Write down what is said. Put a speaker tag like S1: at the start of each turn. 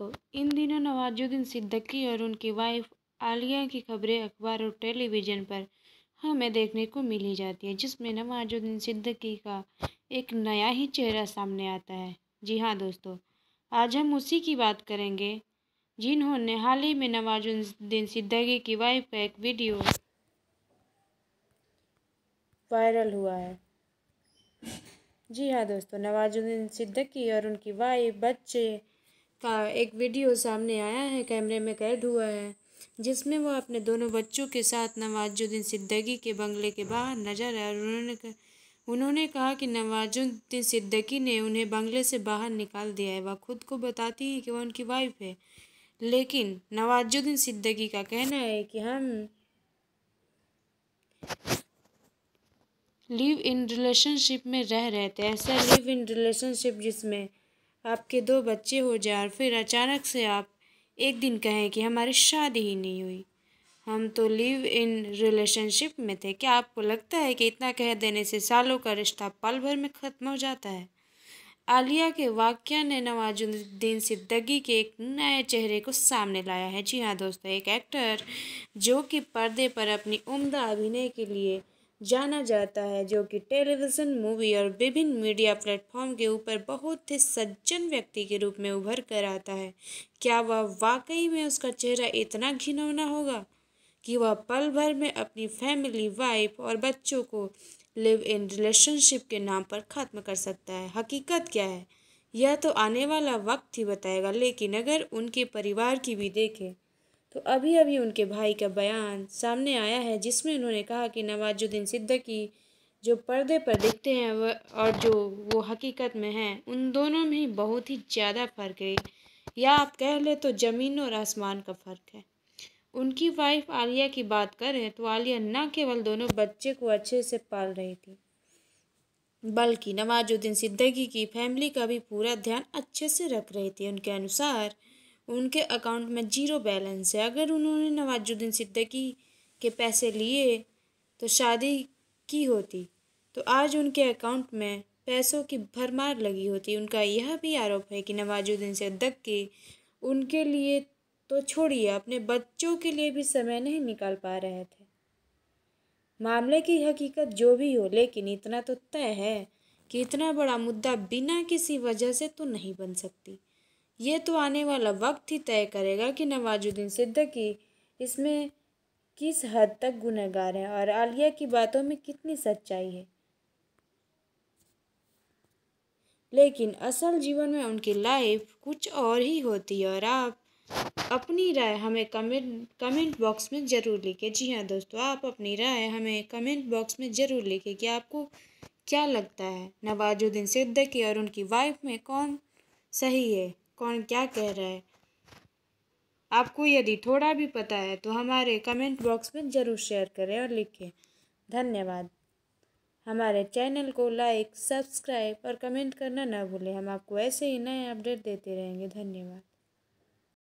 S1: दोस्तों इन दिनों नवाजुद्दीन सिद्दकी और उनकी वाइफ आलिया की खबरें अखबार और टेलीविज़न पर हमें देखने को मिली जाती है जिसमें नवाजुद्दीन सिद्दकी का एक नया ही चेहरा सामने आता है जी हाँ दोस्तों आज हम उसी की बात करेंगे जिन्होंने हाल ही में नवाजुद्दीन सिद्दकी की वाइफ का एक वीडियो वायरल हुआ है जी हाँ दोस्तों नवाजुद्दीन सिद्दकी और उनकी वाइफ बच्चे का एक वीडियो सामने आया है कैमरे में कैद हुआ है जिसमें वह अपने दोनों बच्चों के साथ नवाजुद्दीन सिद्दगी के बंगले के बाहर नजर आए और उन्होंने उन्होंने कहा कि नवाजुद्दीन सिद्दगी ने उन्हें बंगले से बाहर निकाल दिया है वह खुद को बताती है कि वह उनकी वाइफ है लेकिन नवाजुद्दीन सिद्दगी का कहना है कि हम लिव इन रिलेशनशिप में रह रहे थे ऐसा लिव इन रिलेशनशिप जिसमें आपके दो बच्चे हो जाए और फिर अचानक से आप एक दिन कहें कि हमारी शादी ही नहीं हुई हम तो लिव इन रिलेशनशिप में थे क्या आपको लगता है कि इतना कह देने से सालों का रिश्ता पल भर में ख़त्म हो जाता है आलिया के वाक्य ने नवाजुद्दीन सिद्दगी के एक नए चेहरे को सामने लाया है जी हाँ दोस्तों एक एक्टर जो कि पर्दे पर अपनी उम्दा अभिनय के लिए जाना जाता है जो कि टेलीविज़न मूवी और विभिन्न मीडिया प्लेटफॉर्म के ऊपर बहुत ही सज्जन व्यक्ति के रूप में उभर कर आता है क्या वह वाकई में उसका चेहरा इतना घिनौना होगा कि वह पल भर में अपनी फैमिली वाइफ और बच्चों को लिव इन रिलेशनशिप के नाम पर ख़त्म कर सकता है हकीकत क्या है यह तो आने वाला वक्त ही बताएगा लेकिन अगर उनके परिवार की भी देखें तो अभी अभी उनके भाई का बयान सामने आया है जिसमें उन्होंने कहा कि नवाजुद्दीन सिद्दकी जो पर्दे पर दिखते हैं वह और जो वो हकीकत में हैं उन दोनों में ही बहुत ही ज़्यादा फ़र्क है या आप कह लें तो ज़मीन और आसमान का फ़र्क है उनकी वाइफ आलिया की बात करें तो आलिया न केवल दोनों बच्चे को अच्छे से पाल रही थी बल्कि नवाजुद्दीन सिद्दीकी की फैमिली का भी पूरा ध्यान अच्छे से रख रही थी उनके अनुसार उनके अकाउंट में ज़ीरो बैलेंस है अगर उन्होंने नवाजुद्दीन सिद्दीकी के पैसे लिए तो शादी की होती तो आज उनके अकाउंट में पैसों की भरमार लगी होती उनका यह भी आरोप है कि नवाजुद्दीन सिद्दीकी उनके लिए तो छोड़िए अपने बच्चों के लिए भी समय नहीं निकाल पा रहे थे मामले की हकीकत जो भी हो लेकिन इतना तो तय है कि इतना बड़ा मुद्दा बिना किसी वजह से तो नहीं बन सकती ये तो आने वाला वक्त ही तय करेगा कि नवाजुद्दीन सिद्दीकी इसमें किस हद तक गुनहगार है और आलिया की बातों में कितनी सच्चाई है लेकिन असल जीवन में उनकी लाइफ कुछ और ही होती है और आप अपनी राय हमें कमेंट कमेंट बॉक्स में ज़रूर लिखें जी हाँ दोस्तों आप अपनी राय हमें कमेंट बॉक्स में ज़रूर लिखें कि आपको क्या लगता है नवाजुद्दीन सिद्दीकी और उनकी वाइफ में कौन सही है कौन क्या कह रहा है आपको यदि थोड़ा भी पता है तो हमारे कमेंट बॉक्स में ज़रूर शेयर करें और लिखें धन्यवाद हमारे चैनल को लाइक सब्सक्राइब और कमेंट करना ना भूलें हम आपको ऐसे ही नए अपडेट देते रहेंगे धन्यवाद